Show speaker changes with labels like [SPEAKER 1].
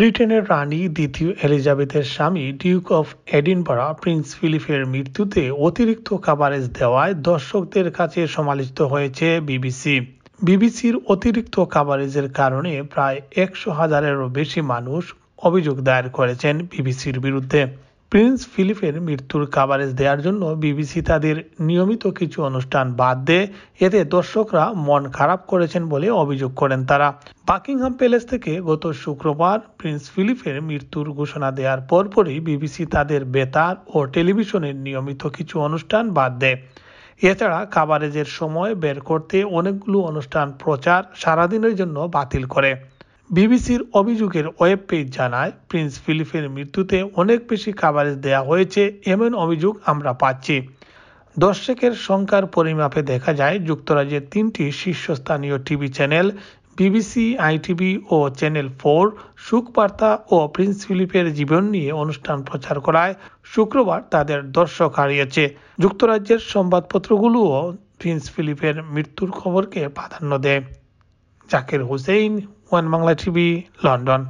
[SPEAKER 1] ব্রিটেনের রানী দ্বিতীয় এলিজাবেথের স্বামী ডিউক অফ এডিনবরা প্রিন্স ফিলিপের মৃত্যুতে অতিরিক্ত কাভারেজ দেওয়ায় দর্শকদের কাছে সমালোচিত হয়েছে বিবিসি বিবিসির অতিরিক্ত কাভারেজের কারণে প্রায় একশো হাজারেরও বেশি মানুষ অভিযোগ দায়ের করেছেন বিবিসির বিরুদ্ধে প্রিন্স ফিলিপের মৃত্যুর কাভারেজ দেওয়ার জন্য বিবিসি তাদের নিয়মিত কিছু অনুষ্ঠান বাদ দেয় এতে দর্শকরা মন খারাপ করেছেন বলে অভিযোগ করেন তারা বাকিংহাম প্যালেস থেকে গত শুক্রবার প্রিন্স ফিলিপের মৃত্যুর ঘোষণা দেওয়ার পরপরই বিবিসি তাদের বেতার ও টেলিভিশনের নিয়মিত কিছু অনুষ্ঠান বাদ দেয় এছাড়া কাভারেজের সময় বের করতে অনেকগুলো অনুষ্ঠান প্রচার সারাদিনের জন্য বাতিল করে বিবিসির অভিযোগের ওয়েব পেজ জানায় প্রিন্স ফিলিপের মৃত্যুতে অনেক বেশি কাভারেজ দেয়া হয়েছে এমন অভিযোগ আমরা পাচ্ছি দর্শকের সংখ্যার পরিমাপে দেখা যায় যুক্তরাজ্যের তিনটি শীর্ষস্থানীয় টিভি চ্যানেল বিবিসি আইটিভি ও চ্যানেল ফোর সুখবার্তা ও প্রিন্স ফিলিপের জীবন নিয়ে অনুষ্ঠান প্রচার করায় শুক্রবার তাদের দর্শক হারিয়েছে যুক্তরাজ্যের সংবাদপত্রগুলোও প্রিন্স ফিলিপের মৃত্যুর খবরকে প্রাধান্য দেয় Zakir Hussain One Bangla TV, London.